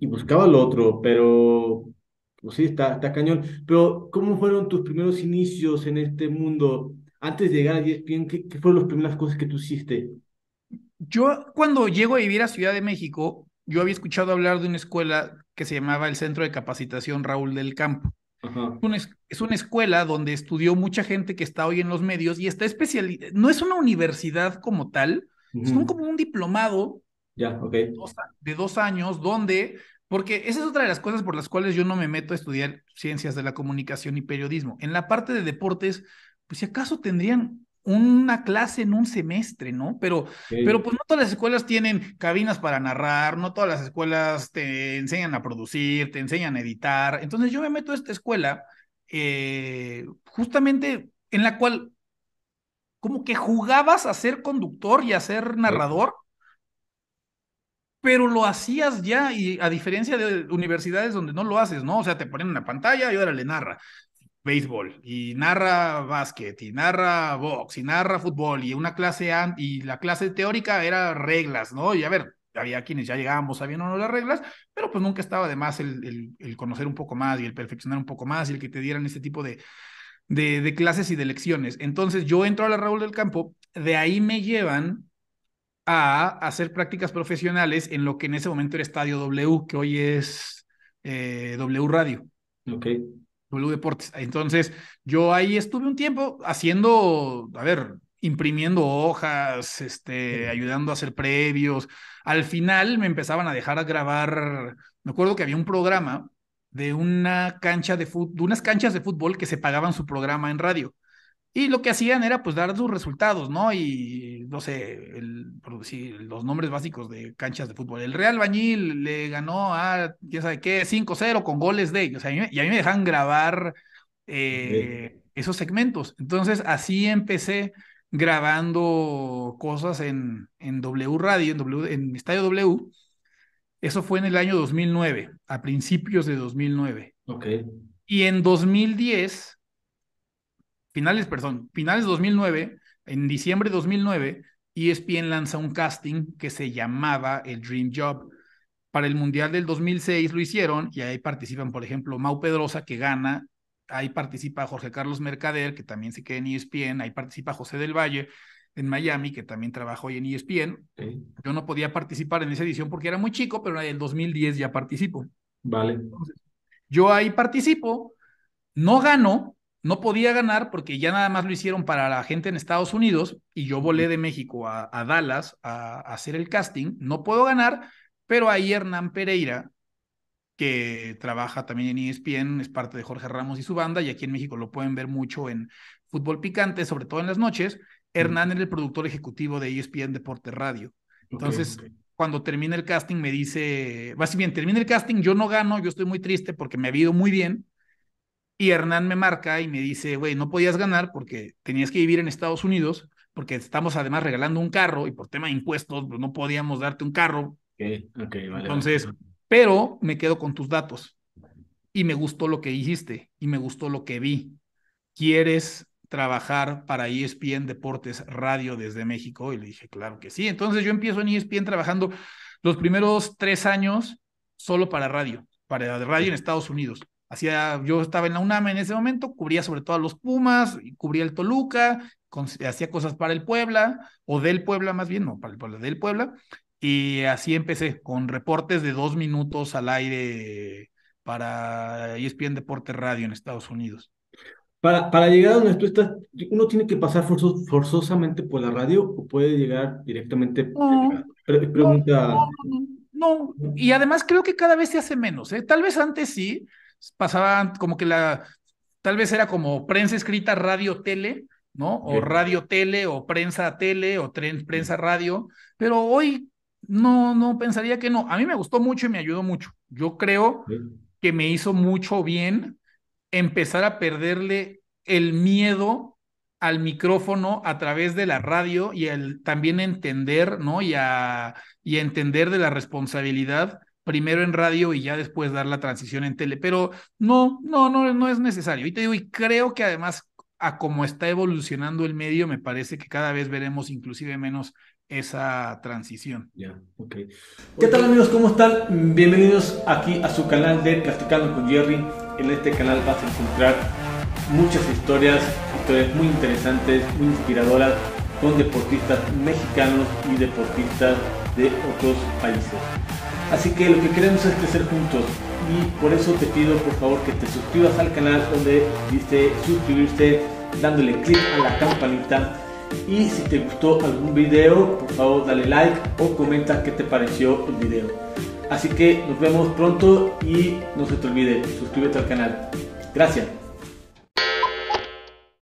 y buscaba lo otro, pero pues sí, está, está cañón. Pero, ¿cómo fueron tus primeros inicios en este mundo? Antes de llegar a ESPN, ¿qué, qué fueron las primeras cosas que tú hiciste? Yo, cuando llego a vivir a Ciudad de México, yo había escuchado hablar de una escuela que se llamaba el Centro de Capacitación Raúl del Campo. Es, una, escuela donde estudió mucha gente que está hoy en los medios y está especializada. No es una universidad como tal, es como un diplomado de dos, años, donde porque esa es otra de las cosas por las cuales yo no me meto a estudiar ciencias de la comunicación y periodismo. En la parte de deportes, pues si acaso tendrían una clase en un semestre, ¿no? Pero, pero pues no todas las escuelas tienen cabinas para narrar, no todas las escuelas te enseñan a producir, te enseñan a editar. Entonces yo me meto a esta escuela eh, justamente en la cual como que jugabas a ser conductor y a ser narrador pero lo hacías ya y a diferencia de universidades donde no lo haces, ¿no? O sea, te ponen una pantalla y ahora le narra béisbol y narra básquet y narra box y narra fútbol y una clase y la clase teórica era reglas, ¿no? Y a ver, había quienes ya llegábamos sabiendo no las reglas, pero pues nunca estaba de más el, el, conocer un poco más y el perfeccionar un poco más y el que te dieran este tipo de, de, de clases y de lecciones. Entonces yo entro a la Raúl del Campo, de ahí me llevan a hacer prácticas profesionales en lo que en ese momento era Estadio W, que hoy es eh, W Radio. Ok. W Deportes. Entonces, yo ahí estuve un tiempo haciendo, a ver, imprimiendo hojas, este, ayudando a hacer previos. Al final me empezaban a dejar a grabar. Me acuerdo que había un programa de una cancha de fútbol, de unas canchas de fútbol que se pagaban su programa en radio. Y lo que hacían era pues dar sus resultados, ¿no? Y no sé, el, los nombres básicos de canchas de fútbol. El Real Bañil le ganó a, quién sabe qué, 5-0 con goles de. ellos. y a mí me dejan grabar eh, esos segmentos. Entonces, así empecé grabando cosas en, en W Radio, en, w, en Estadio W. Eso fue en el año 2009, a principios de 2009. Ok. Y en 2010 finales, perdón, finales 2009, en diciembre de 2009, ESPN lanza un casting que se llamaba el Dream Job. Para el Mundial del 2006 lo hicieron y ahí participan, por ejemplo, Mau Pedrosa, que gana, ahí participa Jorge Carlos Mercader, que también se queda en ESPN, ahí participa José del Valle en Miami, que también trabajó en ESPN. Yo no podía participar en esa edición porque era muy chico, pero en el 2010 ya participo. Vale. yo ahí participo, no gano, no podía ganar porque ya nada más lo hicieron para la gente en Estados Unidos y yo volé de México a, Dallas a, hacer el casting. No puedo ganar, pero ahí Hernán Pereira, que trabaja también en ESPN, es parte de Jorge Ramos y su banda, y aquí en México lo pueden ver mucho en Fútbol Picante, sobre todo en las noches. Hernán es el productor ejecutivo de ESPN Deporte Radio. Entonces, cuando termina el casting, me dice, va, bien termina el casting, yo no gano, yo estoy muy triste porque me ha ido muy bien y Hernán me marca y me dice, güey, no podías ganar porque tenías que vivir en Estados Unidos, porque estamos además regalando un carro y por tema de impuestos pues, no podíamos darte un carro. Entonces, pero me quedo con tus datos y me gustó lo que hiciste y me gustó lo que vi. ¿Quieres trabajar para ESPN Deportes Radio desde México? Y le dije, claro que sí. Entonces yo empiezo en ESPN trabajando los primeros tres años solo para radio, para radio en Estados Unidos yo estaba en la UNAM en ese momento, cubría sobre todo a los Pumas, cubría el Toluca, hacía cosas para el Puebla, o del Puebla más bien, no, para el Puebla, del Puebla, y así empecé, con reportes de dos minutos al aire para ESPN Deporte Radio en Estados Unidos. Para, para llegar a donde tú estás, ¿uno tiene que pasar forzosamente por la radio o puede llegar directamente? No, pregunta. No, y además creo que cada vez se hace menos. ¿eh? Tal vez antes sí, pasaban como que la, tal vez era como prensa escrita, radio, tele, ¿no? O radio, tele, o prensa, tele, o tren, prensa, radio, pero hoy no, no pensaría que no. A mí me gustó mucho y me ayudó mucho. Yo creo que me hizo mucho bien empezar a perderle el miedo al micrófono a través de la radio y el también entender, ¿no? Y y entender de la responsabilidad primero en radio y ya después dar la transición en tele, pero no, no, no, no es necesario. Y te digo, y creo que además a cómo está evolucionando el medio, me parece que cada vez veremos inclusive menos esa transición. Ya, ok. ¿Qué tal amigos? ¿Cómo están? Bienvenidos aquí a su canal de Platicando con Jerry. En este canal vas a encontrar muchas historias, historias muy interesantes, muy inspiradoras, con deportistas mexicanos y deportistas de otros países. Así que lo que queremos es crecer juntos y por eso te pido por favor que te suscribas al canal donde viste suscribirte dándole clic a la campanita y si te gustó algún video por favor dale like o comenta qué te pareció el video. Así que nos vemos pronto y no se te olvide, suscríbete al canal. Gracias.